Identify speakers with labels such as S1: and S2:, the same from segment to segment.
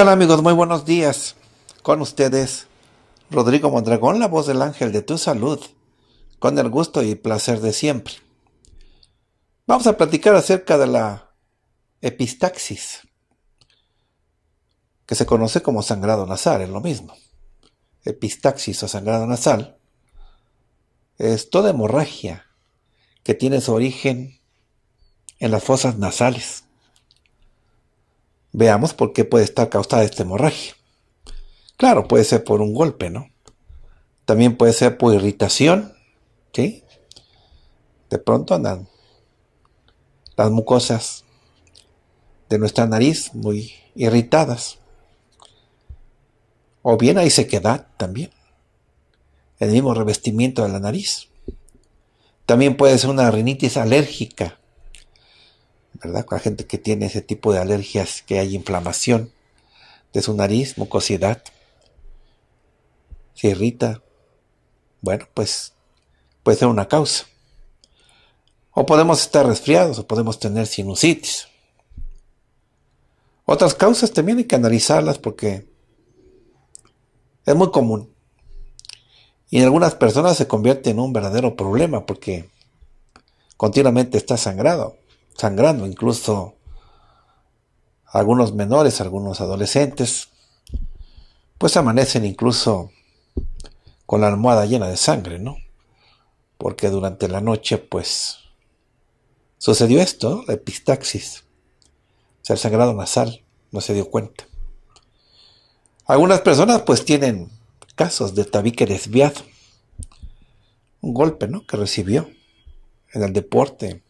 S1: Hola amigos? Muy buenos días. Con ustedes, Rodrigo Mondragón, la voz del ángel de tu salud, con el gusto y placer de siempre. Vamos a platicar acerca de la epistaxis, que se conoce como sangrado nasal, es lo mismo. Epistaxis o sangrado nasal es toda hemorragia que tiene su origen en las fosas nasales Veamos por qué puede estar causada esta hemorragia. Claro, puede ser por un golpe, ¿no? También puede ser por irritación, ¿sí? De pronto andan las mucosas de nuestra nariz muy irritadas. O bien hay sequedad también. El mismo revestimiento de la nariz. También puede ser una rinitis alérgica. Con la gente que tiene ese tipo de alergias, que hay inflamación de su nariz, mucosidad, se irrita. Bueno, pues puede ser una causa. O podemos estar resfriados, o podemos tener sinusitis. Otras causas también hay que analizarlas porque es muy común. Y en algunas personas se convierte en un verdadero problema porque continuamente está sangrado sangrando, incluso algunos menores, algunos adolescentes, pues amanecen incluso con la almohada llena de sangre, ¿no? Porque durante la noche, pues, sucedió esto, la epistaxis. O sea, el sangrado nasal no se dio cuenta. Algunas personas, pues, tienen casos de tabique desviado. Un golpe, ¿no? Que recibió en el deporte,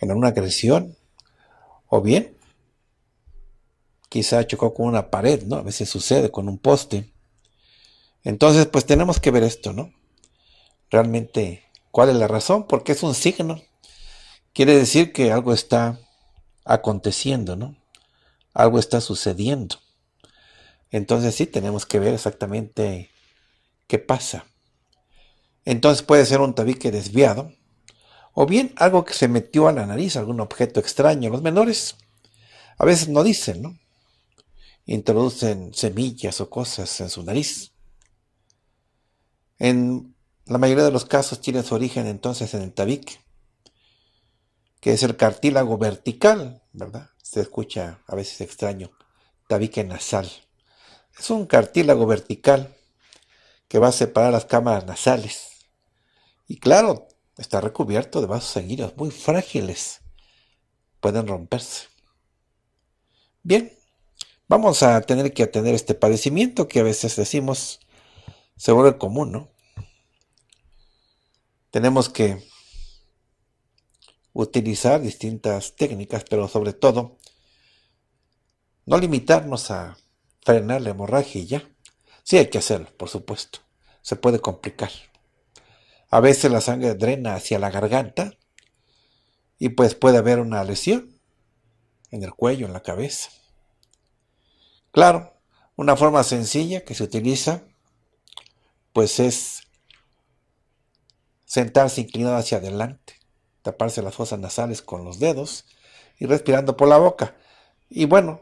S1: en una agresión, o bien quizá chocó con una pared, ¿no? A veces sucede con un poste. Entonces, pues tenemos que ver esto, ¿no? Realmente, ¿cuál es la razón? Porque es un signo. Quiere decir que algo está aconteciendo, ¿no? Algo está sucediendo. Entonces sí, tenemos que ver exactamente qué pasa. Entonces puede ser un tabique desviado, o bien algo que se metió a la nariz, algún objeto extraño. Los menores a veces no dicen, ¿no? Introducen semillas o cosas en su nariz. En la mayoría de los casos tiene su origen entonces en el tabique, que es el cartílago vertical, ¿verdad? Se escucha a veces extraño, tabique nasal. Es un cartílago vertical que va a separar las cámaras nasales. Y claro, Está recubierto de vasos sanguíneos muy frágiles. Pueden romperse. Bien, vamos a tener que atender este padecimiento que a veces decimos se vuelve común, ¿no? Tenemos que utilizar distintas técnicas, pero sobre todo no limitarnos a frenar la hemorragia y ya. Sí hay que hacerlo, por supuesto. Se puede complicar. A veces la sangre drena hacia la garganta y pues puede haber una lesión en el cuello, en la cabeza. Claro, una forma sencilla que se utiliza pues es sentarse inclinado hacia adelante, taparse las fosas nasales con los dedos y respirando por la boca. Y bueno,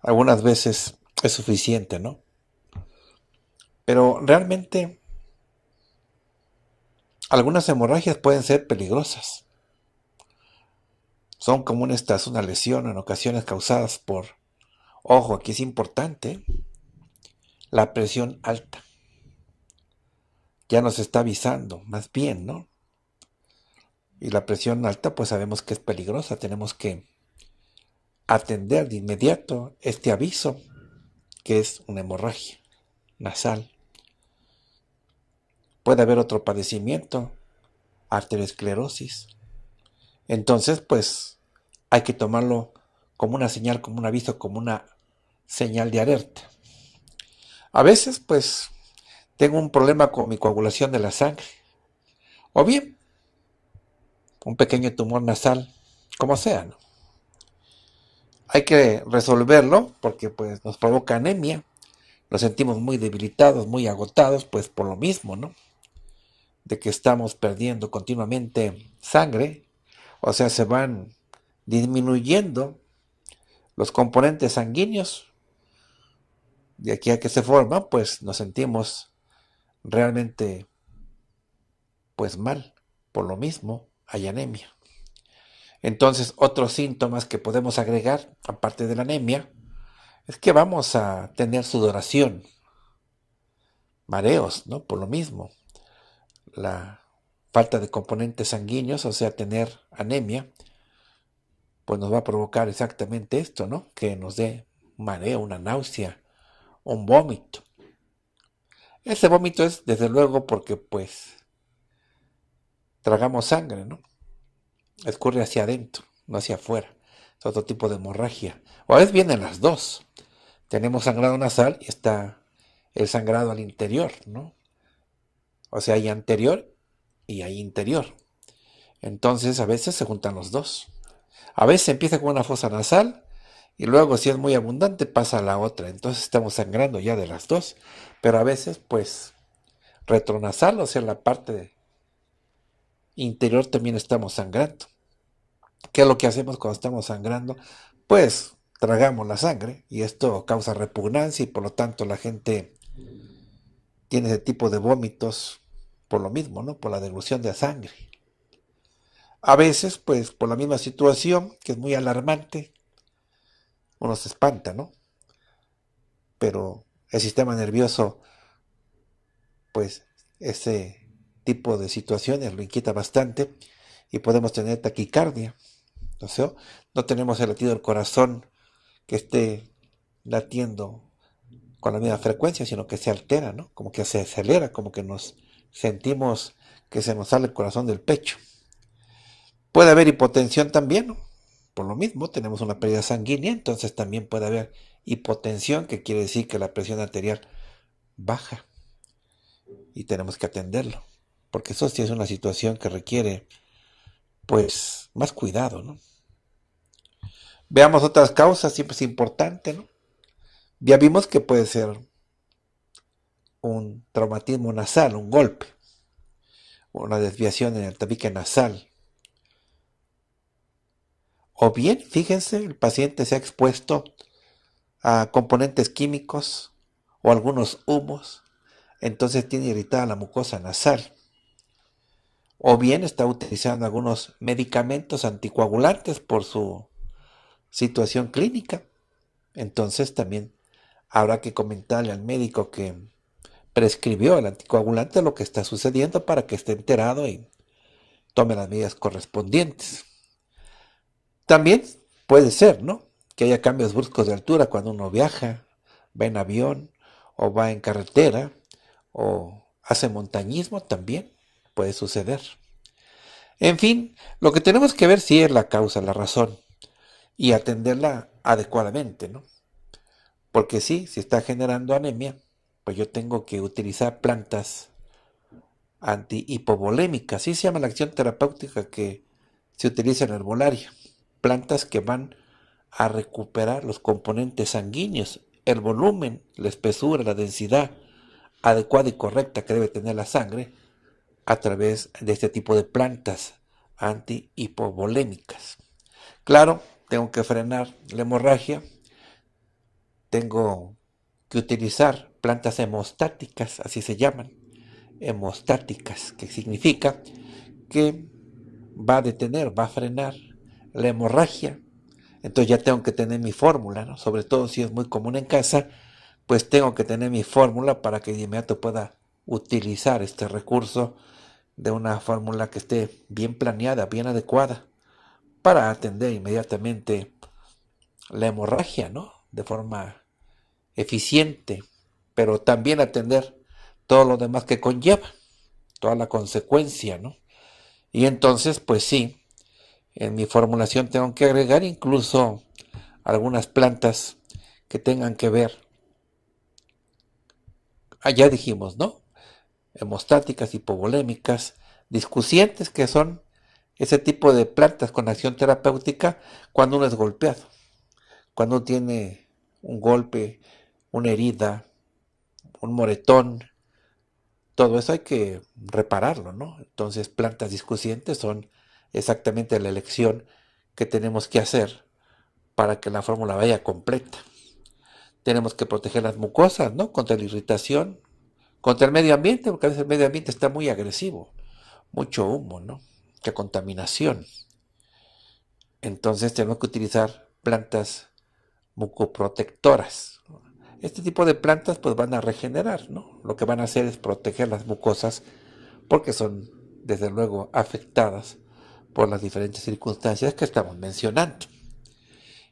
S1: algunas veces es suficiente, ¿no? Pero realmente algunas hemorragias pueden ser peligrosas. Son comunes estas una lesión en ocasiones causadas por, ojo, aquí es importante, la presión alta. Ya nos está avisando, más bien, ¿no? Y la presión alta, pues sabemos que es peligrosa, tenemos que atender de inmediato este aviso que es una hemorragia nasal puede haber otro padecimiento, arteriosclerosis. Entonces, pues hay que tomarlo como una señal, como un aviso, como una señal de alerta. A veces, pues, tengo un problema con mi coagulación de la sangre. O bien, un pequeño tumor nasal, como sea. ¿no? Hay que resolverlo porque pues, nos provoca anemia. Nos sentimos muy debilitados, muy agotados, pues por lo mismo, ¿no? de que estamos perdiendo continuamente sangre, o sea, se van disminuyendo los componentes sanguíneos, de aquí a que se forman, pues nos sentimos realmente pues mal, por lo mismo hay anemia. Entonces, otros síntomas que podemos agregar, aparte de la anemia, es que vamos a tener sudoración, mareos, ¿no? Por lo mismo, la falta de componentes sanguíneos, o sea, tener anemia, pues nos va a provocar exactamente esto, ¿no? Que nos dé mareo, una náusea, un vómito. Ese vómito es desde luego porque pues tragamos sangre, ¿no? Escurre hacia adentro, no hacia afuera. Es otro tipo de hemorragia. O a veces vienen las dos. Tenemos sangrado nasal y está el sangrado al interior, ¿no? O sea, hay anterior y hay interior. Entonces a veces se juntan los dos. A veces empieza con una fosa nasal y luego si es muy abundante pasa a la otra. Entonces estamos sangrando ya de las dos. Pero a veces pues retronasal, o sea, la parte interior también estamos sangrando. ¿Qué es lo que hacemos cuando estamos sangrando? Pues tragamos la sangre y esto causa repugnancia y por lo tanto la gente tiene ese tipo de vómitos por lo mismo, ¿no? Por la deglución de sangre. A veces, pues, por la misma situación, que es muy alarmante, uno se espanta, ¿no? Pero el sistema nervioso, pues, ese tipo de situaciones lo inquieta bastante y podemos tener taquicardia. ¿no? no tenemos el latido del corazón que esté latiendo con la misma frecuencia, sino que se altera, ¿no? Como que se acelera, como que nos sentimos que se nos sale el corazón del pecho. Puede haber hipotensión también, por lo mismo tenemos una pérdida sanguínea, entonces también puede haber hipotensión, que quiere decir que la presión arterial baja y tenemos que atenderlo, porque eso sí es una situación que requiere pues más cuidado, ¿no? Veamos otras causas, siempre es importante, ¿no? Ya vimos que puede ser un traumatismo nasal, un golpe, una desviación en el tabique nasal. O bien, fíjense, el paciente se ha expuesto a componentes químicos o algunos humos, entonces tiene irritada la mucosa nasal. O bien está utilizando algunos medicamentos anticoagulantes por su situación clínica. Entonces también habrá que comentarle al médico que prescribió el anticoagulante lo que está sucediendo para que esté enterado y tome las medidas correspondientes. También puede ser, ¿no? Que haya cambios bruscos de altura cuando uno viaja, va en avión o va en carretera o hace montañismo también puede suceder. En fin, lo que tenemos que ver si es la causa, la razón y atenderla adecuadamente, ¿no? Porque sí, si está generando anemia, pues yo tengo que utilizar plantas antihipovolémicas, así se llama la acción terapéutica que se utiliza en herbolaria, plantas que van a recuperar los componentes sanguíneos, el volumen, la espesura, la densidad adecuada y correcta que debe tener la sangre a través de este tipo de plantas antihipovolémicas. Claro, tengo que frenar la hemorragia, tengo que utilizar plantas hemostáticas, así se llaman, hemostáticas, que significa que va a detener, va a frenar la hemorragia. Entonces ya tengo que tener mi fórmula, ¿no? sobre todo si es muy común en casa, pues tengo que tener mi fórmula para que de inmediato pueda utilizar este recurso de una fórmula que esté bien planeada, bien adecuada, para atender inmediatamente la hemorragia, ¿no? De forma eficiente pero también atender todo lo demás que conlleva, toda la consecuencia, ¿no? Y entonces, pues sí, en mi formulación tengo que agregar incluso algunas plantas que tengan que ver. Allá ah, dijimos, ¿no? Hemostáticas, hipovolémicas, discusientes, que son ese tipo de plantas con acción terapéutica cuando uno es golpeado, cuando tiene un golpe, una herida, un moretón, todo eso hay que repararlo, ¿no? Entonces, plantas discusientes son exactamente la elección que tenemos que hacer para que la fórmula vaya completa. Tenemos que proteger las mucosas, ¿no? Contra la irritación, contra el medio ambiente, porque a veces el medio ambiente está muy agresivo, mucho humo, ¿no? Mucha contaminación. Entonces tenemos que utilizar plantas mucoprotectoras. Este tipo de plantas pues van a regenerar, ¿no? Lo que van a hacer es proteger las mucosas porque son desde luego afectadas por las diferentes circunstancias que estamos mencionando.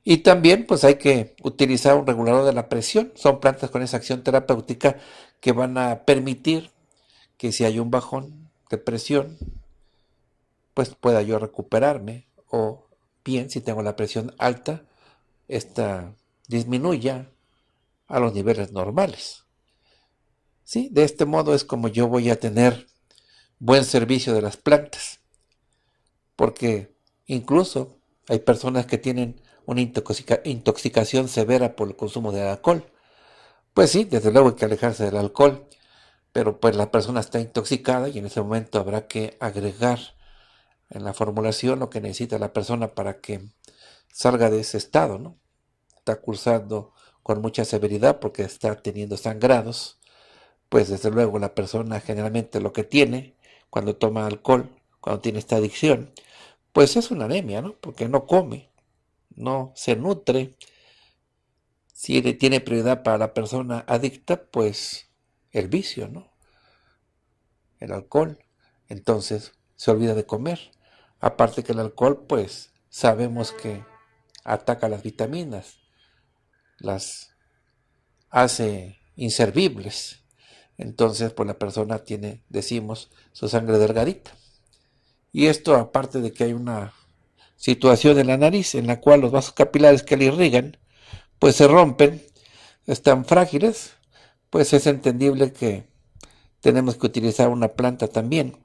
S1: Y también pues hay que utilizar un regulador de la presión. Son plantas con esa acción terapéutica que van a permitir que si hay un bajón de presión, pues pueda yo recuperarme o bien si tengo la presión alta, esta disminuya a los niveles normales. ¿Sí? De este modo es como yo voy a tener buen servicio de las plantas, porque incluso hay personas que tienen una intoxicación severa por el consumo de alcohol. Pues sí, desde luego hay que alejarse del alcohol, pero pues la persona está intoxicada y en ese momento habrá que agregar en la formulación lo que necesita la persona para que salga de ese estado, ¿no? Está cursando con mucha severidad porque está teniendo sangrados, pues desde luego la persona generalmente lo que tiene cuando toma alcohol, cuando tiene esta adicción, pues es una anemia, ¿no? Porque no come, no se nutre. Si tiene prioridad para la persona adicta, pues el vicio, ¿no? El alcohol. Entonces se olvida de comer. Aparte que el alcohol, pues sabemos que ataca las vitaminas, las hace inservibles. Entonces, pues la persona tiene, decimos, su sangre delgadita. Y esto aparte de que hay una situación en la nariz en la cual los vasos capilares que le irrigan, pues se rompen, están frágiles, pues es entendible que tenemos que utilizar una planta también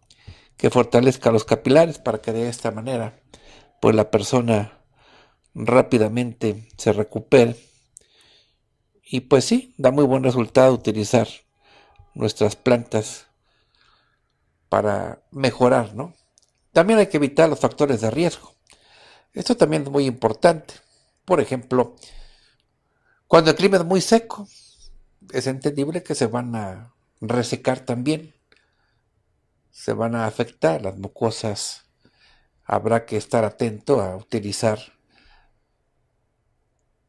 S1: que fortalezca los capilares para que de esta manera, pues la persona rápidamente se recupere y pues sí, da muy buen resultado utilizar nuestras plantas para mejorar, ¿no? También hay que evitar los factores de riesgo. Esto también es muy importante. Por ejemplo, cuando el clima es muy seco, es entendible que se van a resecar también. Se van a afectar las mucosas. Habrá que estar atento a utilizar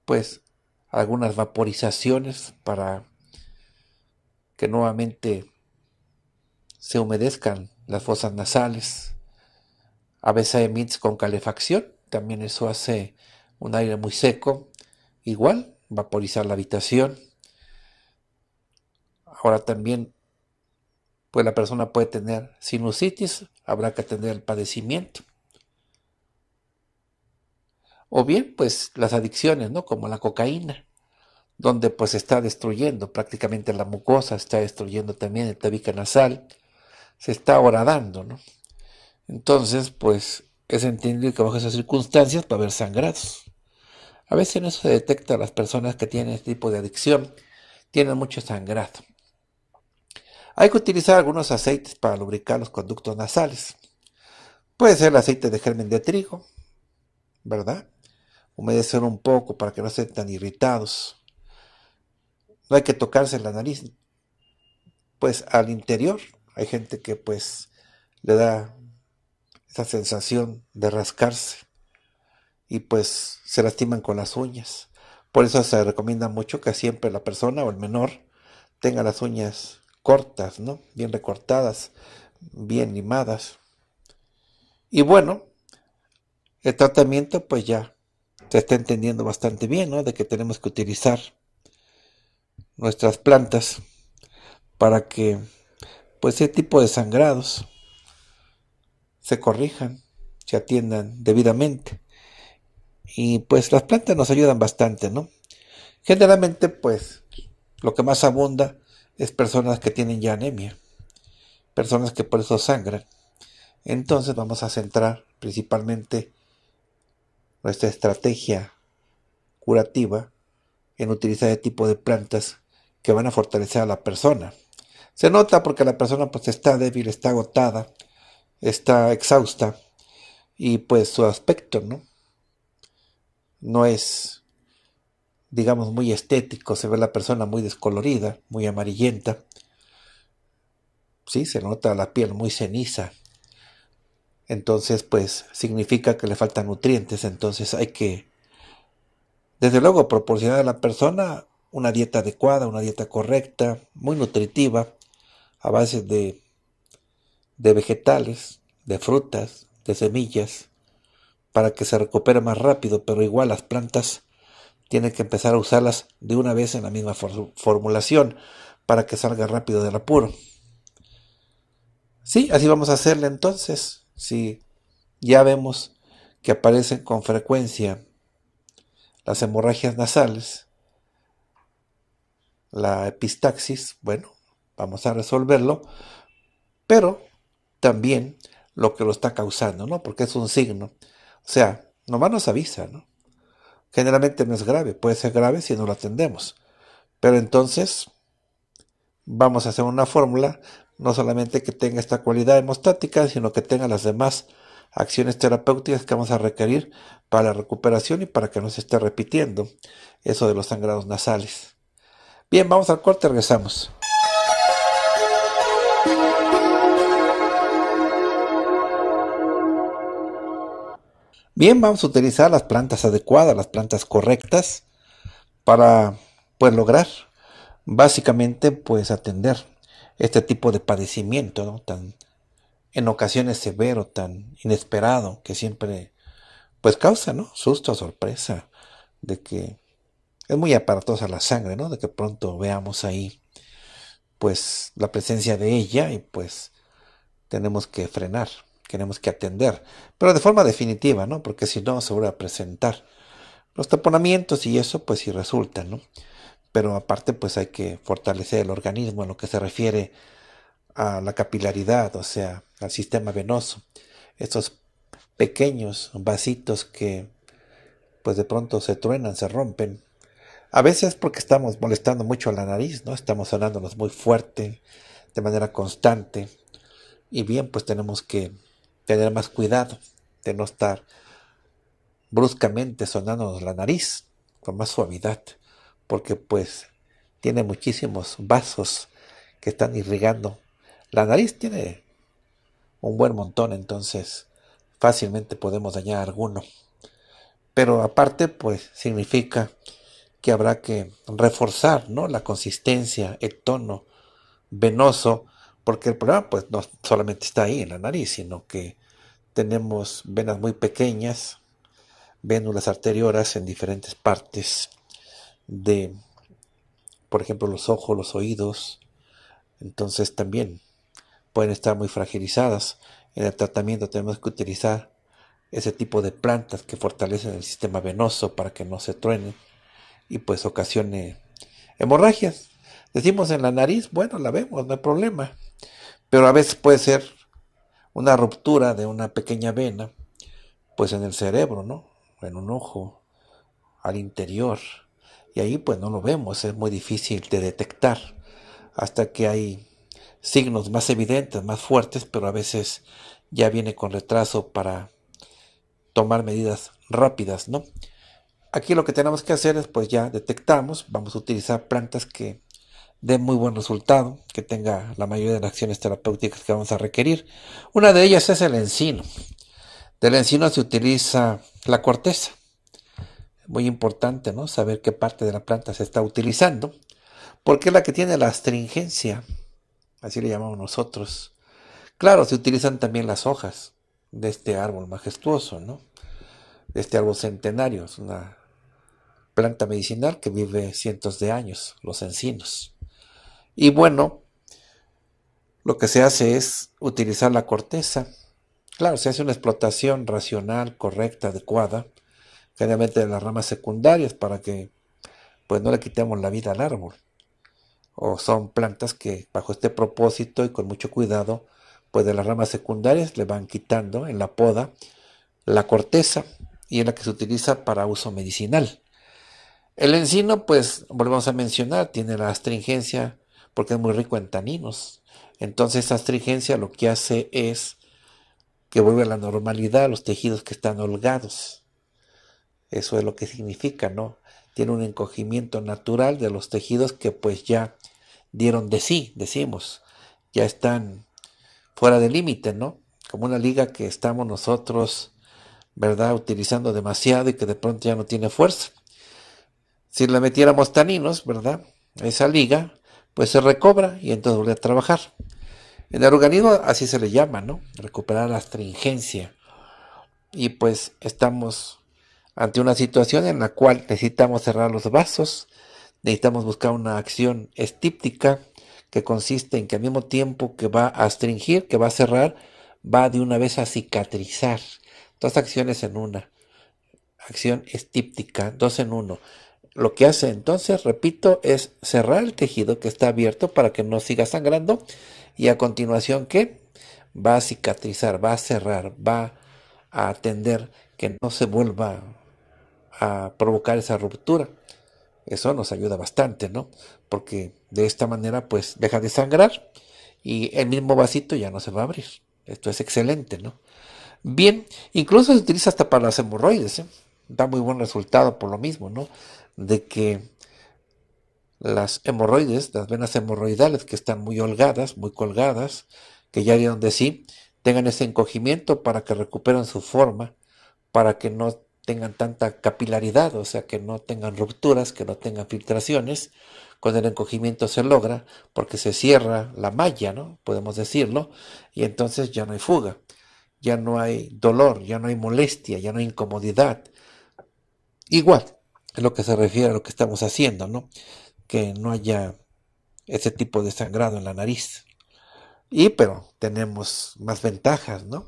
S1: pues algunas vaporizaciones para que nuevamente se humedezcan las fosas nasales. A veces hay con calefacción, también eso hace un aire muy seco. Igual, vaporizar la habitación. Ahora también, pues la persona puede tener sinusitis, habrá que atender el padecimiento. O bien, pues las adicciones, ¿no? Como la cocaína, donde pues está destruyendo prácticamente la mucosa, está destruyendo también el tabique nasal, se está horadando, ¿no? Entonces, pues es entendible que bajo esas circunstancias va a haber sangrados. A veces eso se detecta a las personas que tienen este tipo de adicción, tienen mucho sangrado. Hay que utilizar algunos aceites para lubricar los conductos nasales. Puede ser el aceite de germen de trigo, ¿verdad? humedecer un poco para que no estén tan irritados. No hay que tocarse la nariz. Pues al interior hay gente que pues le da esa sensación de rascarse y pues se lastiman con las uñas. Por eso se recomienda mucho que siempre la persona o el menor tenga las uñas cortas, ¿no? Bien recortadas, bien limadas. Y bueno, el tratamiento pues ya se está entendiendo bastante bien, ¿no? De que tenemos que utilizar nuestras plantas para que, pues, ese tipo de sangrados se corrijan, se atiendan debidamente. Y pues las plantas nos ayudan bastante, ¿no? Generalmente, pues, lo que más abunda es personas que tienen ya anemia, personas que por eso sangran. Entonces vamos a centrar principalmente nuestra estrategia curativa en utilizar este tipo de plantas que van a fortalecer a la persona. Se nota porque la persona pues está débil, está agotada, está exhausta y pues su aspecto, ¿no? No es, digamos, muy estético, se ve la persona muy descolorida, muy amarillenta. Sí, se nota la piel muy ceniza, entonces pues significa que le faltan nutrientes, entonces hay que, desde luego, proporcionar a la persona una dieta adecuada, una dieta correcta, muy nutritiva, a base de, de vegetales, de frutas, de semillas, para que se recupere más rápido, pero igual las plantas tienen que empezar a usarlas de una vez en la misma formulación para que salga rápido del apuro. Sí, así vamos a hacerle entonces. Si ya vemos que aparecen con frecuencia las hemorragias nasales, la epistaxis, bueno, vamos a resolverlo, pero también lo que lo está causando, ¿no? Porque es un signo. O sea, nomás nos avisa, ¿no? Generalmente no es grave, puede ser grave si no lo atendemos. Pero entonces, vamos a hacer una fórmula no solamente que tenga esta cualidad hemostática, sino que tenga las demás acciones terapéuticas que vamos a requerir para la recuperación y para que no se esté repitiendo eso de los sangrados nasales. Bien, vamos al corte, regresamos. Bien, vamos a utilizar las plantas adecuadas, las plantas correctas para pues lograr básicamente pues atender este tipo de padecimiento, ¿no? Tan en ocasiones severo, tan inesperado, que siempre pues causa, ¿no? Susto, sorpresa, de que es muy aparatosa la sangre, ¿no? De que pronto veamos ahí pues la presencia de ella y pues tenemos que frenar, tenemos que atender, pero de forma definitiva, ¿no? Porque si no, se vuelve a presentar los taponamientos y eso, pues si resulta, ¿no? pero aparte pues hay que fortalecer el organismo en lo que se refiere a la capilaridad, o sea, al sistema venoso. Estos pequeños vasitos que pues de pronto se truenan, se rompen. A veces porque estamos molestando mucho a la nariz, ¿no? Estamos sonándonos muy fuerte, de manera constante. Y bien, pues tenemos que tener más cuidado de no estar bruscamente sonándonos la nariz con más suavidad porque pues tiene muchísimos vasos que están irrigando. La nariz tiene un buen montón, entonces fácilmente podemos dañar alguno. Pero aparte, pues significa que habrá que reforzar ¿no? la consistencia, el tono venoso, porque el problema pues no solamente está ahí en la nariz, sino que tenemos venas muy pequeñas, vénulas arterioras en diferentes partes de, por ejemplo, los ojos, los oídos, entonces también pueden estar muy fragilizadas. En el tratamiento tenemos que utilizar ese tipo de plantas que fortalecen el sistema venoso para que no se truene y pues ocasione hemorragias. Decimos en la nariz, bueno, la vemos, no hay problema. Pero a veces puede ser una ruptura de una pequeña vena, pues en el cerebro, ¿no? En un ojo, al interior. Y ahí pues no lo vemos, es muy difícil de detectar hasta que hay signos más evidentes, más fuertes, pero a veces ya viene con retraso para tomar medidas rápidas, ¿no? Aquí lo que tenemos que hacer es pues ya detectamos, vamos a utilizar plantas que den muy buen resultado, que tenga la mayoría de las acciones terapéuticas que vamos a requerir. Una de ellas es el encino. Del encino se utiliza la corteza muy importante, ¿no? Saber qué parte de la planta se está utilizando, porque es la que tiene la astringencia, así le llamamos nosotros. Claro, se utilizan también las hojas de este árbol majestuoso, ¿no? De este árbol centenario, es una planta medicinal que vive cientos de años, los encinos. Y bueno, lo que se hace es utilizar la corteza. Claro, se hace una explotación racional, correcta, adecuada, generalmente de las ramas secundarias para que pues no le quitemos la vida al árbol. O son plantas que bajo este propósito y con mucho cuidado, pues de las ramas secundarias le van quitando en la poda la corteza y en la que se utiliza para uso medicinal. El encino, pues volvemos a mencionar, tiene la astringencia porque es muy rico en taninos. Entonces esa astringencia lo que hace es que vuelve a la normalidad los tejidos que están holgados. Eso es lo que significa, ¿no? Tiene un encogimiento natural de los tejidos que pues ya dieron de sí, decimos, ya están fuera de límite, ¿no? Como una liga que estamos nosotros, ¿verdad? Utilizando demasiado y que de pronto ya no tiene fuerza. Si le metiéramos taninos, ¿verdad? Esa liga, pues se recobra y entonces vuelve a trabajar. En el organismo así se le llama, ¿no? Recuperar la astringencia. Y pues estamos ante una situación en la cual necesitamos cerrar los vasos, necesitamos buscar una acción estíptica que consiste en que al mismo tiempo que va a astringir, que va a cerrar, va de una vez a cicatrizar. Dos acciones en una. Acción estíptica, dos en uno. Lo que hace entonces, repito, es cerrar el tejido que está abierto para que no siga sangrando y a continuación ¿qué? va a cicatrizar, va a cerrar, va a atender que no se vuelva a provocar esa ruptura. Eso nos ayuda bastante, ¿no? Porque de esta manera pues deja de sangrar y el mismo vasito ya no se va a abrir. Esto es excelente, ¿no? Bien, incluso se utiliza hasta para las hemorroides, ¿eh? da muy buen resultado por lo mismo, ¿no? De que las hemorroides, las venas hemorroidales que están muy holgadas, muy colgadas, que ya dieron de sí, tengan ese encogimiento para que recuperen su forma, para que no tengan tanta capilaridad, o sea, que no tengan rupturas, que no tengan filtraciones. Con el encogimiento se logra porque se cierra la malla, ¿no? Podemos decirlo, y entonces ya no hay fuga, ya no hay dolor, ya no hay molestia, ya no hay incomodidad. Igual, es lo que se refiere a lo que estamos haciendo, ¿no? Que no haya ese tipo de sangrado en la nariz. Y pero tenemos más ventajas, ¿no?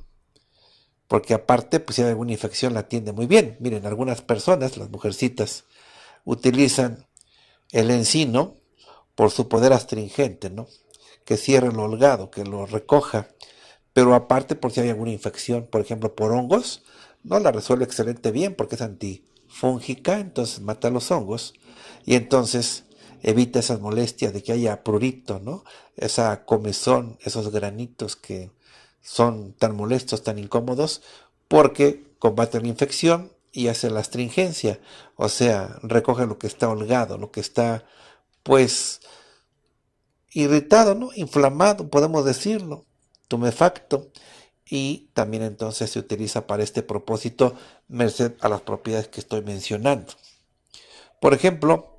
S1: porque aparte, pues si hay alguna infección la atiende muy bien. Miren, algunas personas, las mujercitas, utilizan el encino por su poder astringente, ¿no? Que cierre el holgado, que lo recoja, pero aparte por si hay alguna infección, por ejemplo, por hongos, no la resuelve excelente bien porque es antifúngica, entonces mata los hongos y entonces evita esas molestias de que haya prurito, ¿no? Esa comezón, esos granitos que son tan molestos, tan incómodos, porque combaten la infección y hacen la astringencia, o sea, recogen lo que está holgado, lo que está pues irritado, ¿no? Inflamado, podemos decirlo, tumefacto, y también entonces se utiliza para este propósito merced a las propiedades que estoy mencionando. Por ejemplo,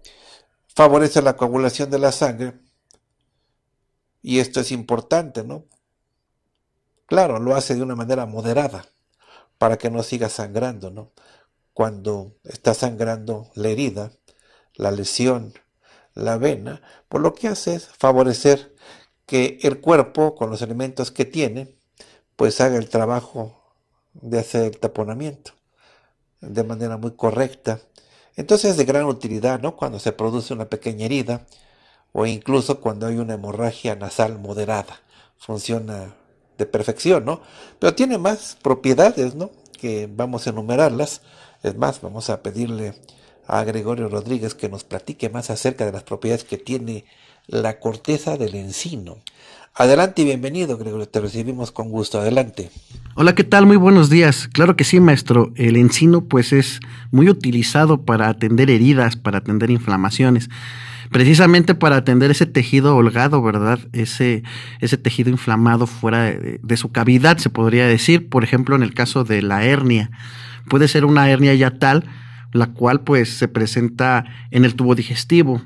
S1: favorece la coagulación de la sangre, y esto es importante, ¿no? Claro, lo hace de una manera moderada para que no siga sangrando, ¿no? Cuando está sangrando la herida, la lesión, la vena, por pues lo que hace es favorecer que el cuerpo, con los elementos que tiene, pues haga el trabajo de hacer el taponamiento de manera muy correcta. Entonces es de gran utilidad, ¿no? Cuando se produce una pequeña herida o incluso cuando hay una hemorragia nasal moderada. Funciona de perfección, ¿no? Pero tiene más propiedades, ¿no? Que vamos a enumerarlas. Es más, vamos a pedirle a Gregorio Rodríguez que nos platique más acerca de las propiedades que tiene la corteza del encino. Adelante y bienvenido, Gregorio. Te recibimos con gusto. Adelante.
S2: Hola, ¿qué tal? Muy buenos días. Claro que sí, maestro. El encino pues es muy utilizado para atender heridas, para atender inflamaciones precisamente para atender ese tejido holgado, ¿verdad? Ese, tejido inflamado fuera de, su cavidad, se podría decir, por ejemplo, en el caso de la hernia. Puede ser una hernia ya tal, la cual pues se presenta en el tubo digestivo.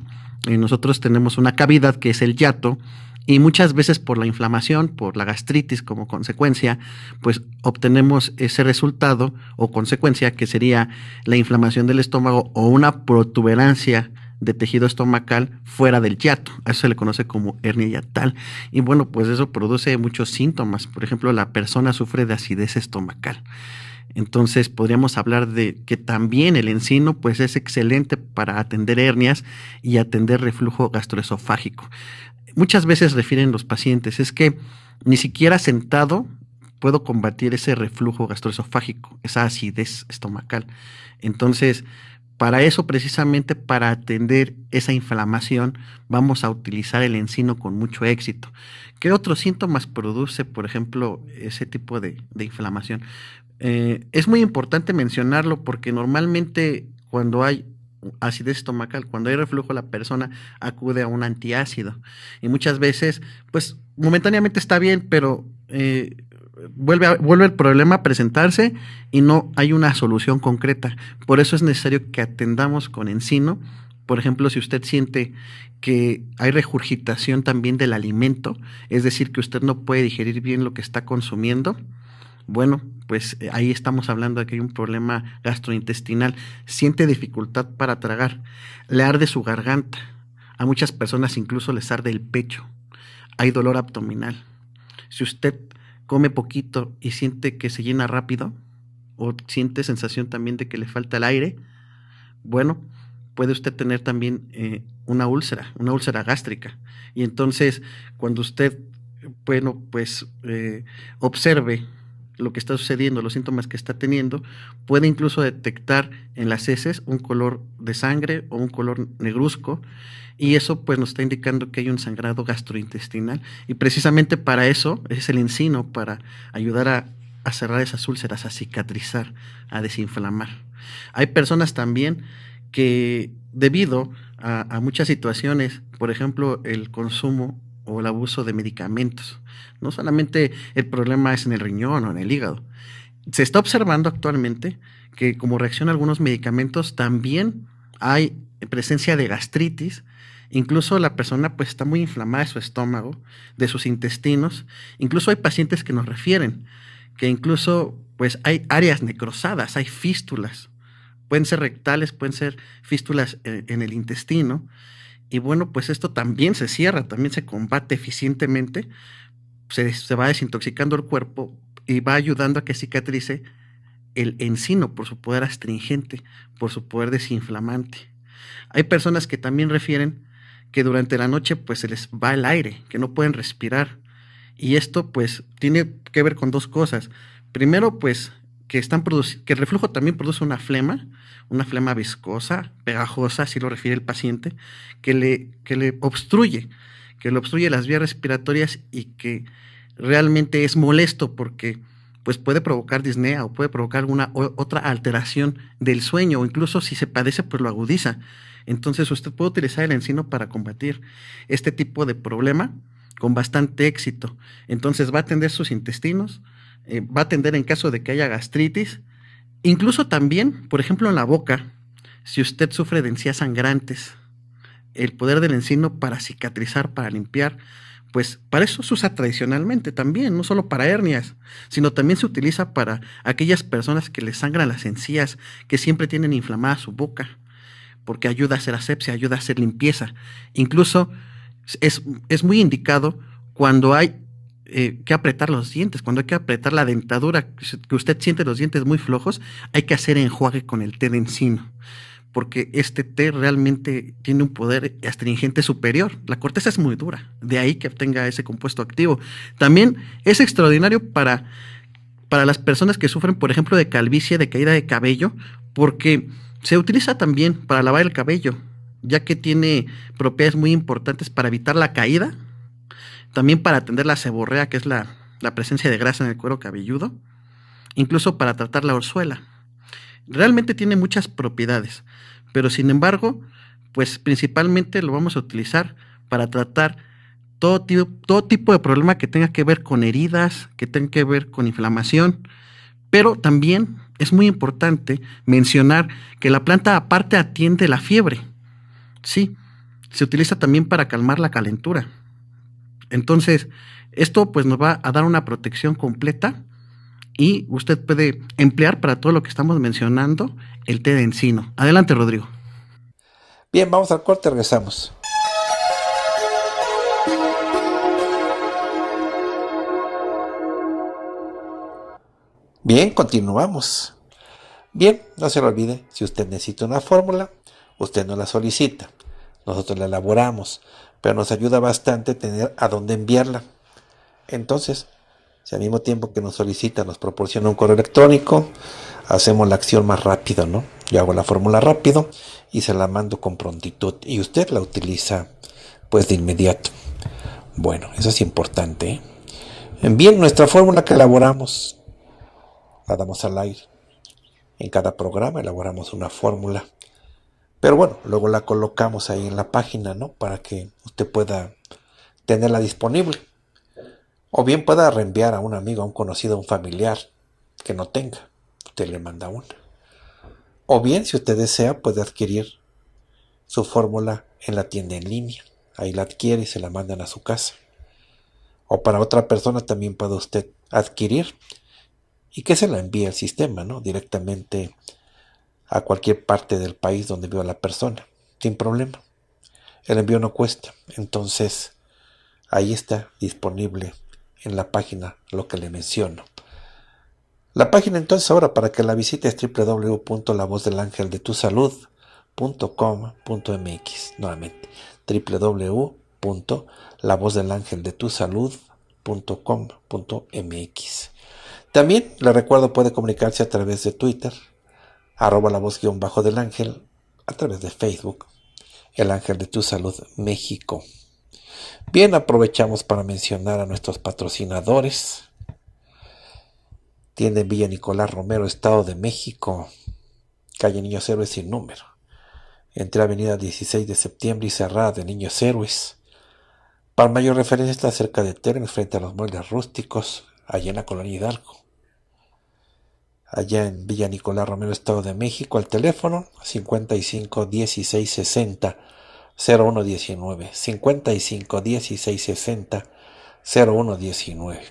S2: Y eh, nosotros tenemos una cavidad que es el yato y muchas veces por la inflamación, por la gastritis como consecuencia, pues obtenemos ese resultado o consecuencia que sería la inflamación del estómago o una protuberancia de tejido estomacal fuera del yato. A eso se le conoce como hernia yatal. Y bueno, pues eso produce muchos síntomas. Por ejemplo, la persona sufre de acidez estomacal. Entonces podríamos hablar de que también el encino pues es excelente para atender hernias y atender reflujo gastroesofágico. Muchas veces refieren los pacientes, es que ni siquiera sentado puedo combatir ese reflujo gastroesofágico, esa acidez estomacal. Entonces, para eso, precisamente para atender esa inflamación, vamos a utilizar el encino con mucho éxito. ¿Qué otros síntomas produce, por ejemplo, ese tipo de, inflamación? Eh, es muy importante mencionarlo porque normalmente cuando hay acidez estomacal, cuando hay reflujo, la persona acude a un antiácido. Y muchas veces, pues momentáneamente está bien, pero eh, vuelve, vuelve el problema a presentarse y no hay una solución concreta. Por eso es necesario que atendamos con encino. Por ejemplo, si usted siente que hay regurgitación también del alimento, es decir, que usted no puede digerir bien lo que está consumiendo, bueno, pues eh, ahí estamos hablando de que hay un problema gastrointestinal. Siente dificultad para tragar, le arde su garganta. A muchas personas incluso les arde el pecho. Hay dolor abdominal. Si usted come poquito y siente que se llena rápido o siente sensación también de que le falta el aire, bueno, puede usted tener también eh, una úlcera, una úlcera gástrica. Y entonces, cuando usted, bueno, pues eh, observe lo que está sucediendo, los síntomas que está teniendo, puede incluso detectar en las heces un color de sangre o un color negruzco y eso pues nos está indicando que hay un sangrado gastrointestinal y precisamente para eso es el encino, para ayudar a, cerrar esas úlceras, a cicatrizar, a desinflamar. Hay personas también que debido a, a muchas situaciones, por ejemplo el consumo o el abuso de medicamentos. No solamente el problema es en el riñón o en el hígado. Se está observando actualmente que como reacción a algunos medicamentos también hay presencia de gastritis, Incluso la persona pues está muy inflamada de su estómago, de sus intestinos. Incluso hay pacientes que nos refieren que incluso pues hay áreas necrosadas, hay fístulas. Pueden ser rectales, pueden ser fístulas eh, en el intestino. Y bueno, pues esto también se cierra, también se combate eficientemente, se, va desintoxicando el cuerpo y va ayudando a que cicatrice el encino por su poder astringente, por su poder desinflamante. Hay personas que también refieren que durante la noche pues se les va el aire, que no pueden respirar. Y esto pues tiene que ver con dos cosas. Primero pues que, están que el reflujo también produce una flema una flema viscosa, pegajosa, así lo refiere el paciente, que le, que le obstruye, que le obstruye las vías respiratorias y que realmente es molesto porque pues puede provocar disnea o puede provocar alguna otra alteración del sueño o incluso si se padece pues lo agudiza. Entonces usted puede utilizar el encino para combatir este tipo de problema con bastante éxito. Entonces va a atender sus intestinos, eh, va a atender en caso de que haya gastritis, Incluso también, por ejemplo, en la boca, si usted sufre de encías sangrantes, el poder del encino para cicatrizar, para limpiar, pues para eso se usa tradicionalmente también, no solo para hernias, sino también se utiliza para aquellas personas que les sangran las encías, que siempre tienen inflamada su boca, porque ayuda a hacer asepsia, ayuda a hacer limpieza. Incluso es, es muy indicado cuando hay eh, que apretar los dientes, cuando hay que apretar la dentadura, que usted siente los dientes muy flojos, hay que hacer enjuague con el té de encino, porque este té realmente tiene un poder astringente superior. La corteza es muy dura, de ahí que obtenga ese compuesto activo. También es extraordinario para, para las personas que sufren, por ejemplo, de calvicie, de caída de cabello, porque se utiliza también para lavar el cabello, ya que tiene propiedades muy importantes para evitar la caída también para atender la ceborrea, que es la, presencia de grasa en el cuero cabelludo, incluso para tratar la orzuela. Realmente tiene muchas propiedades, pero sin embargo, pues principalmente lo vamos a utilizar para tratar todo todo tipo de problema que tenga que ver con heridas, que tenga que ver con inflamación, pero también es muy importante mencionar que la planta aparte atiende la fiebre. Sí, se utiliza también para calmar la calentura. Entonces, esto pues nos va a dar una protección completa y usted puede emplear para todo lo que estamos mencionando el té de encino. Adelante, Rodrigo.
S1: Bien, vamos al corte, regresamos. Bien, continuamos. Bien, no se lo olvide, si usted necesita una fórmula, usted no la solicita. Nosotros la elaboramos pero nos ayuda bastante tener a dónde enviarla. Entonces, si al mismo tiempo que nos solicita nos proporciona un correo electrónico, hacemos la acción más rápido, ¿no? Yo hago la fórmula rápido y se la mando con prontitud y usted la utiliza pues de inmediato. Bueno, eso es importante. ¿eh? Bien, nuestra fórmula que elaboramos la damos al aire. En cada programa elaboramos una fórmula pero bueno, luego la colocamos ahí en la página, ¿no? Para que usted pueda tenerla disponible. O bien pueda reenviar a un amigo, a un conocido, a un familiar que no tenga. Usted le manda una. O bien, si usted desea, puede adquirir su fórmula en la tienda en línea. Ahí la adquiere y se la mandan a su casa. O para otra persona también puede usted adquirir y que se la envíe al sistema, ¿no? Directamente a cualquier parte del país donde viva la persona, sin problema. El envío no cuesta, entonces ahí está disponible en la página lo que le menciono. La página entonces ahora para que la visite es www.lavozdelangeldetusalud.com.mx nuevamente www.lavozdelangeldetusalud.com.mx También le recuerdo puede comunicarse a través de Twitter arroba la voz guión bajo del ángel a través de Facebook, el ángel de tu salud México. Bien, aprovechamos para mencionar a nuestros patrocinadores. Tiene Villa Nicolás Romero, Estado de México, calle Niños Héroes sin número. Entre Avenida 16 de septiembre y cerrada de Niños Héroes. Para mayor referencia está cerca de Teren, frente a los muebles rústicos, allá en la colonia Hidalgo allá en Villa Nicolás Romero, Estado de México, al teléfono 55 16 60 0119. 55 16 0119.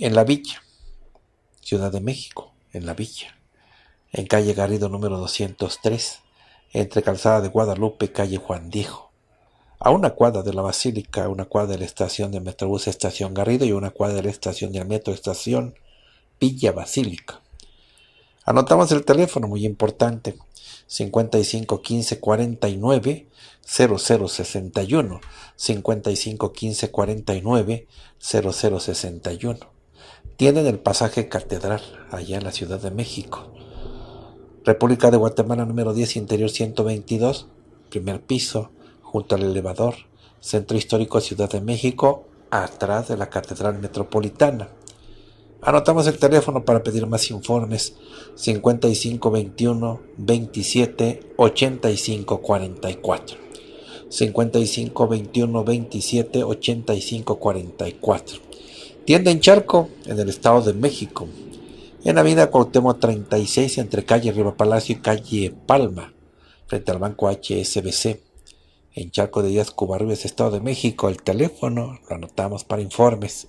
S1: En la Villa, Ciudad de México, en la Villa, en calle Garrido número 203, entre Calzada de Guadalupe calle Juan Diego. A una cuadra de la Basílica, una cuadra de la estación de Metrobús Estación Garrido y una cuadra de la estación del Metro Estación Villa Basílica. Anotamos el teléfono, muy importante, 55 15 49 0061, 55 15 49 0061. Tienen el pasaje Catedral, allá en la Ciudad de México. República de Guatemala número 10, interior 122, primer piso, junto al elevador, Centro Histórico Ciudad de México, atrás de la Catedral Metropolitana. Anotamos el teléfono para pedir más informes 5521 27 85 44. 5521 27 85 44. Tienda en Charco, en el Estado de México. En Avenida Cuauhtémoc 36, entre calle Riva Palacio y calle Palma, frente al Banco HSBC. En Charco de Díaz Cubarrias, Estado de México. El teléfono lo anotamos para informes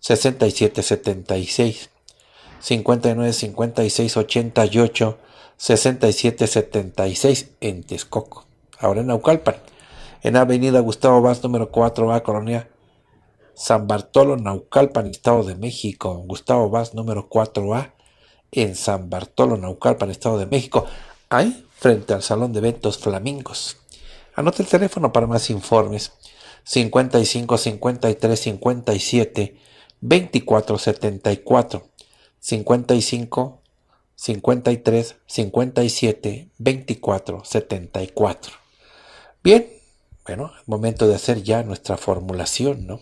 S1: 67 76 59 56 88 67 76 en Texcoco. Ahora en Naucalpan. En Avenida Gustavo Vaz, número 4A, Colonia San Bartolo, Naucalpan, Estado de México. Gustavo Vaz, número 4A, en San Bartolo, Naucalpan, Estado de México. Ahí, frente al Salón de Eventos Flamingos. Anota el teléfono para más informes. 55 53 57 2474 55 53 57 24 74. Bien, bueno, momento de hacer ya nuestra formulación, ¿no?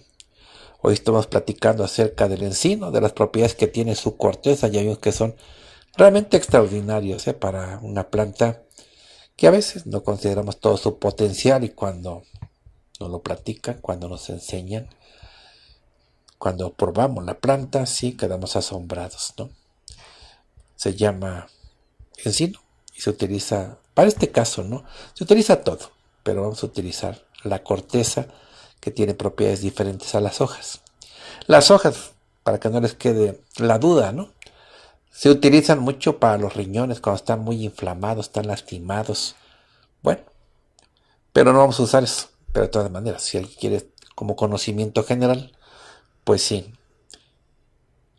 S1: Hoy estamos platicando acerca del encino, de las propiedades que tiene su corteza, ya vimos que son realmente extraordinarios ¿eh? para una planta que a veces no consideramos todo su potencial y cuando nos lo platican, cuando nos enseñan, cuando probamos la planta, sí quedamos asombrados, ¿no? Se llama encino y se utiliza, para este caso, ¿no? Se utiliza todo, pero vamos a utilizar la corteza que tiene propiedades diferentes a las hojas. Las hojas, para que no les quede la duda, ¿no? Se utilizan mucho para los riñones cuando están muy inflamados, están lastimados. Bueno, pero no vamos a usar eso. Pero de todas maneras, si alguien quiere como conocimiento general, pues sí,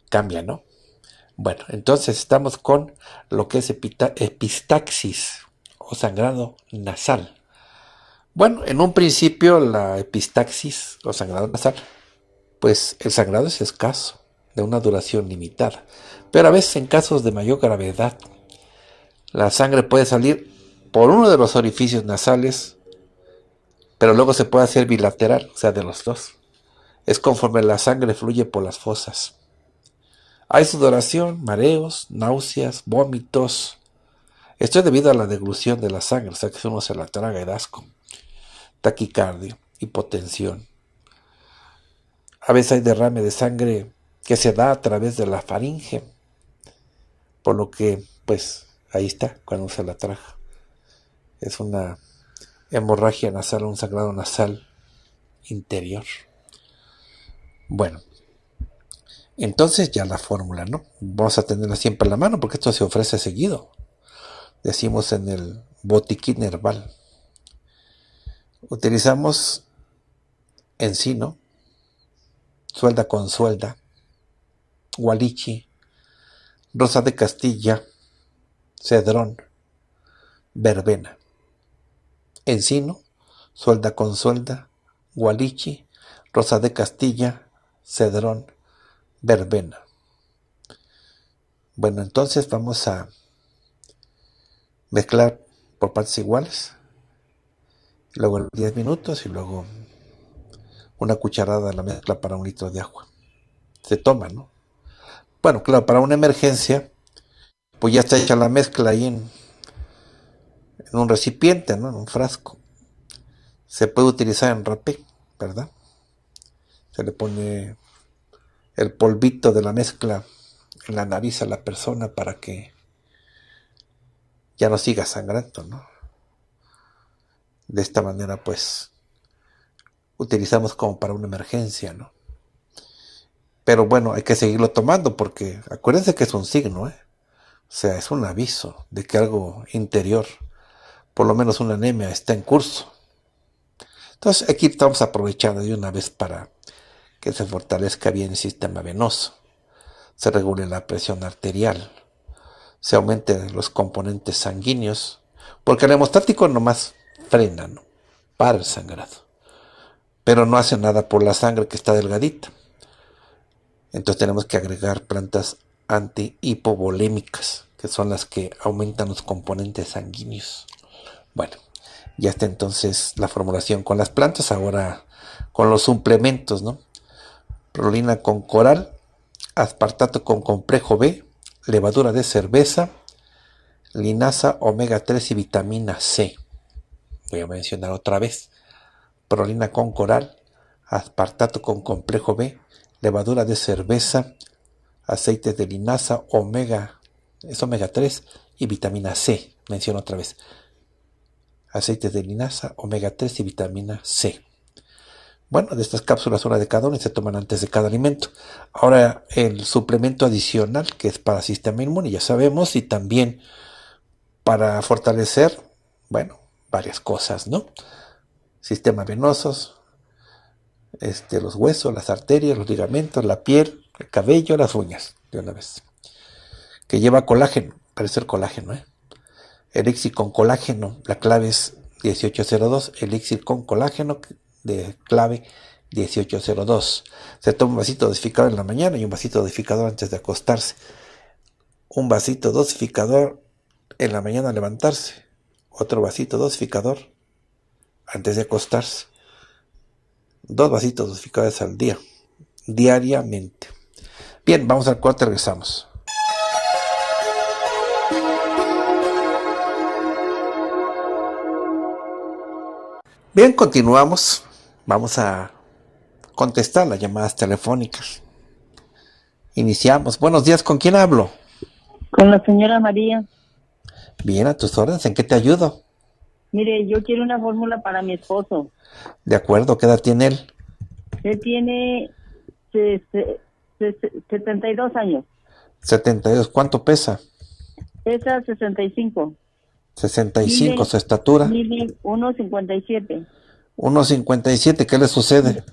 S1: cambia, ¿no? Bueno, entonces estamos con lo que es epistaxis o sangrado nasal. Bueno, en un principio la epistaxis o sangrado nasal, pues el sangrado es escaso, de una duración limitada, pero a veces en casos de mayor gravedad, la sangre puede salir por uno de los orificios nasales, pero luego se puede hacer bilateral, o sea, de los dos es conforme la sangre fluye por las fosas. Hay sudoración, mareos, náuseas, vómitos. Esto es debido a la deglución de la sangre, o sea que uno se la traga es asco. Taquicardia, hipotensión. A veces hay derrame de sangre que se da a través de la faringe, por lo que, pues, ahí está, cuando se la traga. Es una hemorragia nasal, un sangrado nasal interior. Bueno, entonces ya la fórmula, ¿no? Vamos a tenerla siempre en la mano porque esto se ofrece seguido. Decimos en el botiquín herbal. Utilizamos encino, suelda con suelda, gualichi, rosa de castilla, cedrón, verbena. Encino, suelda con suelda, gualichi, rosa de castilla, Cedrón Verbena. Bueno, entonces vamos a mezclar por partes iguales, luego 10 minutos y luego una cucharada de la mezcla para un litro de agua. Se toma, ¿no? Bueno, claro, para una emergencia, pues ya está hecha la mezcla ahí en, un recipiente, ¿no? En un frasco. Se puede utilizar en rapé, ¿verdad? se le pone el polvito de la mezcla en la nariz a la persona para que ya no siga sangrando, ¿no? De esta manera, pues, utilizamos como para una emergencia, ¿no? Pero bueno, hay que seguirlo tomando porque acuérdense que es un signo, ¿eh? O sea, es un aviso de que algo interior, por lo menos una anemia, está en curso. Entonces aquí estamos aprovechando de una vez para que se fortalezca bien el sistema venoso, se regule la presión arterial, se aumenten los componentes sanguíneos, porque el hemostático nomás frena, ¿no? para el sangrado, pero no hace nada por la sangre que está delgadita. Entonces tenemos que agregar plantas antihipovolémicas, que son las que aumentan los componentes sanguíneos. Bueno, ya está entonces la formulación con las plantas, ahora con los suplementos, ¿no? prolina con coral, aspartato con complejo B, levadura de cerveza, linaza, omega 3 y vitamina C. Voy a mencionar otra vez. Prolina con coral, aspartato con complejo B, levadura de cerveza, aceites de linaza, omega, es omega 3 y vitamina C. Menciono otra vez. Aceites de linaza, omega 3 y vitamina C bueno, de estas cápsulas una de cada una y se toman antes de cada alimento. Ahora el suplemento adicional que es para sistema inmune, ya sabemos, y también para fortalecer, bueno, varias cosas, ¿no? Sistema venosos, este, los huesos, las arterias, los ligamentos, la piel, el cabello, las uñas, de una vez. Que lleva colágeno, parece el colágeno, ¿eh? Elixir con colágeno, la clave es 1802, elixir con colágeno, de clave 1802. Se toma un vasito dosificador en la mañana y un vasito dosificador antes de acostarse. Un vasito dosificador en la mañana al levantarse. Otro vasito dosificador antes de acostarse. Dos vasitos dosificadores al día, diariamente. Bien, vamos al y regresamos. Bien, continuamos. Vamos a contestar las llamadas telefónicas. Iniciamos. Buenos días, ¿con quién hablo? Con la señora María. Bien, a tus órdenes, ¿en qué te ayudo?
S3: Mire, yo quiero una fórmula para mi esposo.
S1: De acuerdo, ¿qué edad tiene él?
S3: Él tiene 72 años.
S1: 72, ¿cuánto pesa?
S3: Pesa 65.
S1: 65, su estatura.
S3: Mide 1,57.
S1: 1.57, ¿qué le sucede?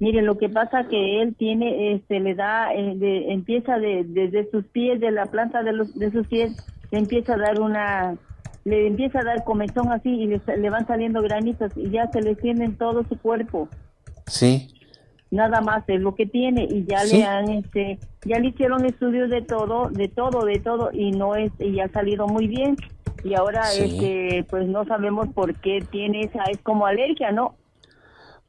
S3: miren lo que pasa que él tiene, este, le da, eh, empieza de, desde sus pies, de la planta de, los, de sus pies, le empieza a dar una, le empieza a dar comezón así y le, van saliendo granitos y ya se le tienen todo su cuerpo. Sí. Nada más es lo que tiene y ya le han, este, ya le hicieron estudios de todo, de todo, de todo y no es, y ha salido muy bien y ahora este pues no sabemos por qué tiene esa es como alergia no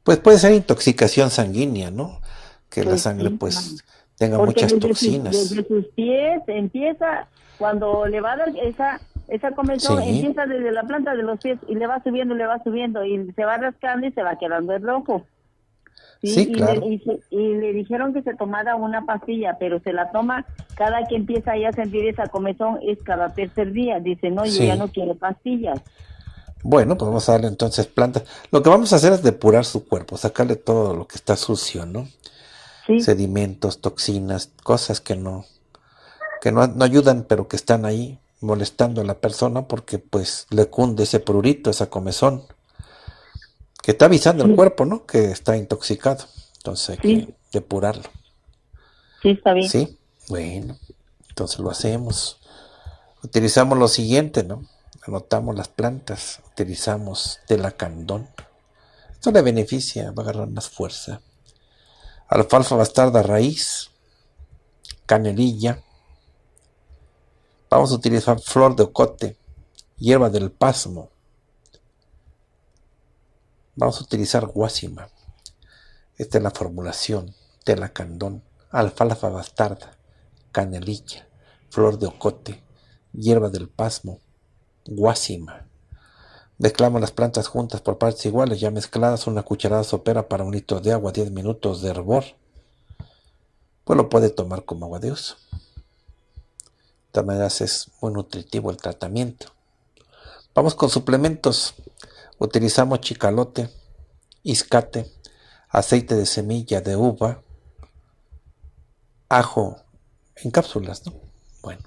S1: pues puede ser intoxicación sanguínea no que la pues sangre pues tenga muchas toxinas desde
S3: sus pies empieza cuando le va a dar esa esa comenzó, empieza desde la planta de los pies y le va subiendo le va subiendo y se va rascando y se va quedando el rojo Sí, y, le, dijeron que se tomara una pastilla, pero se la toma cada que empieza ya a sentir esa comezón es cada tercer día. Dice, no, yo ya no quiero pastillas.
S1: Bueno, pues vamos a darle entonces plantas. Lo que vamos a hacer es depurar su cuerpo, sacarle todo lo que está sucio, ¿no? Sedimentos, toxinas, cosas que no que no, no ayudan, pero que están ahí molestando a la persona porque pues le cunde ese prurito, esa comezón que está avisando el cuerpo, ¿no? Que está intoxicado. Entonces hay que depurarlo. Sí, está bien. Sí, bueno, entonces lo hacemos. Utilizamos lo siguiente, ¿no? Anotamos las plantas, utilizamos telacandón. Esto le beneficia, va a agarrar más fuerza. Alfalfa bastarda raíz, canelilla. Vamos a utilizar flor de ocote, hierba del pasmo, Vamos a utilizar guasima. Esta es la formulación. candón, alfalfa bastarda, canelilla, flor de ocote, hierba del pasmo, guasima. Mezclamos las plantas juntas por partes iguales, ya mezcladas, una cucharada sopera para un litro de agua, 10 minutos de hervor. Pues lo puede tomar como agua de uso. De todas maneras es muy nutritivo el tratamiento. Vamos con suplementos. Utilizamos chicalote, iscate, aceite de semilla de uva, ajo en cápsulas, ¿no? Bueno,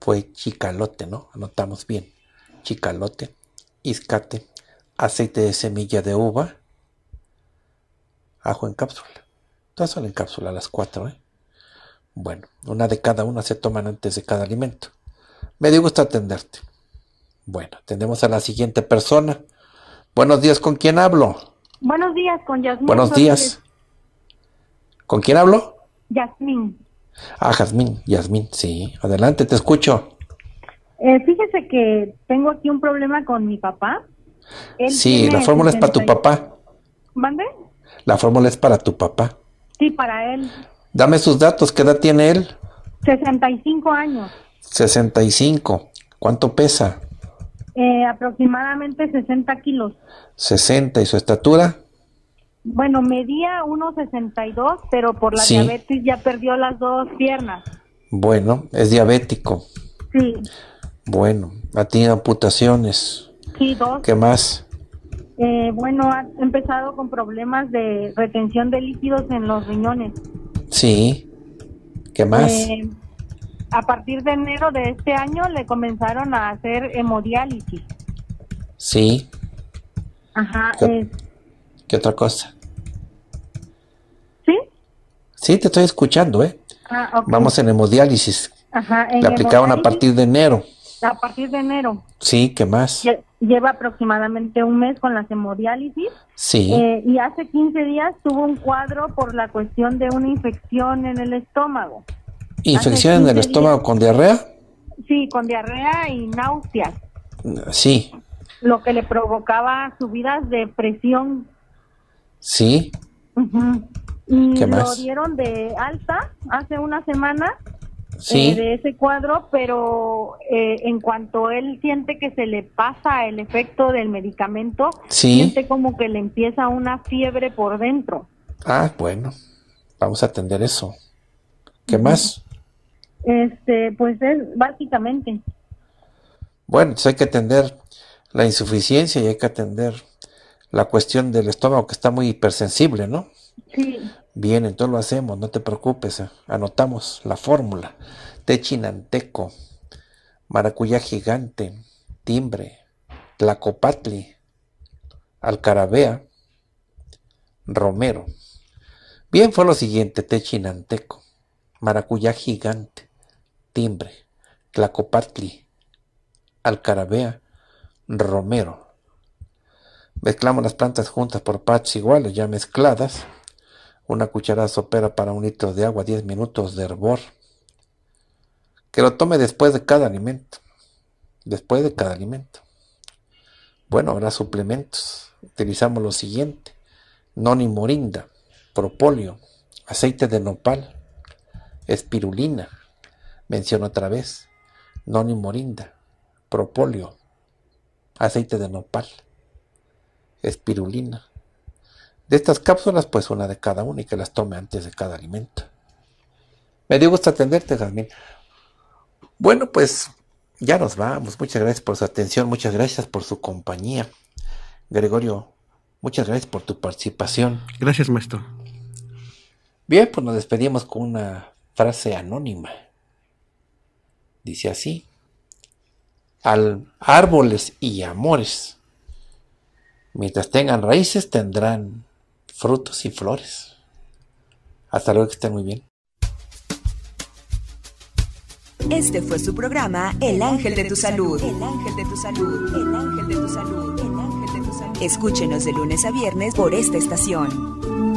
S1: fue chicalote, ¿no? Anotamos bien. Chicalote, iscate, aceite de semilla de uva, ajo en cápsula. Todas son en cápsula, las cuatro, ¿eh? Bueno, una de cada una se toman antes de cada alimento. Me dio gusto atenderte. Bueno, atendemos a la siguiente persona. Buenos días, ¿con quién hablo?
S4: Buenos días, con Yasmín. Buenos días.
S1: ¿Con quién hablo?
S4: Yasmín.
S1: Ah, Jazmín, Yasmín, sí. Adelante, te escucho.
S4: Eh, fíjese que tengo aquí un problema con mi papá. sí, la fórmula es para tu papá. ¿Mande?
S1: La fórmula es para tu papá.
S4: Sí, para él.
S1: Dame sus datos, ¿qué edad tiene él?
S4: 65 años.
S1: 65. ¿Cuánto pesa?
S4: Eh, aproximadamente 60 kilos.
S1: 60, ¿y su estatura?
S4: Bueno, medía 1,62, pero por la diabetes ya perdió las dos piernas.
S1: Bueno, es diabético. Sí. Bueno, ha tenido amputaciones. Sí, dos. ¿Qué más?
S4: Eh, bueno, ha empezado con problemas de retención de líquidos en los riñones.
S1: Sí. ¿Qué más? Eh,
S4: a partir de enero de este año le comenzaron a hacer hemodiálisis. Sí. Ajá.
S1: ¿Qué, otra cosa? ¿Sí? Sí, te estoy escuchando, ¿eh?
S4: Ah, Vamos en
S1: hemodiálisis.
S4: Ajá. le aplicaron a partir de enero. A partir de enero.
S1: Sí, ¿qué más?
S4: Lleva aproximadamente un mes con las hemodiálisis.
S1: Sí. Eh,
S4: y hace 15 días tuvo un cuadro por la cuestión de una infección en el estómago. ¿Infección en el estómago con diarrea? Sí, con diarrea y náuseas. Sí. Lo que le provocaba subidas de presión. Sí. ¿Qué más? lo dieron de alta hace una semana sí. Eh, de ese cuadro, pero eh, en cuanto él siente que se le pasa el efecto del medicamento, siente como que le empieza una fiebre por dentro.
S1: Ah, bueno, vamos a atender eso. ¿Qué más?
S4: Este, pues es básicamente.
S1: Bueno, entonces hay que atender la insuficiencia y hay que atender la cuestión del estómago que está muy hipersensible, ¿no? Sí. Bien, entonces lo hacemos, no te preocupes, eh. anotamos la fórmula. Té chinanteco, maracuyá gigante, timbre, tlacopatli, alcarabea, romero. Bien, fue lo siguiente, té chinanteco, maracuyá gigante, Timbre, Tlacopatli, Alcarabea, Romero. Mezclamos las plantas juntas por partes iguales, ya mezcladas. Una cucharada sopera para un litro de agua, 10 minutos de hervor. Que lo tome después de cada alimento. Después de cada alimento. Bueno, ahora suplementos. Utilizamos lo siguiente. Noni morinda, propóleo, aceite de nopal, espirulina, menciono otra vez, noni morinda, propóleo, aceite de nopal, espirulina. De estas cápsulas, pues una de cada una y que las tome antes de cada alimento. Me dio gusto atenderte, Jazmín. Bueno, pues ya nos vamos. Muchas gracias por su atención, muchas gracias por su compañía. Gregorio, muchas gracias por tu participación. Gracias, maestro. Bien, pues nos despedimos con una frase anónima dice así, al árboles y amores. Mientras tengan raíces tendrán frutos y flores. Hasta luego, que estén muy bien.
S3: Este fue su programa El Ángel de tu Salud. El Ángel de tu Salud. El Ángel de tu Salud. El Ángel de tu Salud. Escúchenos de lunes a viernes por esta estación.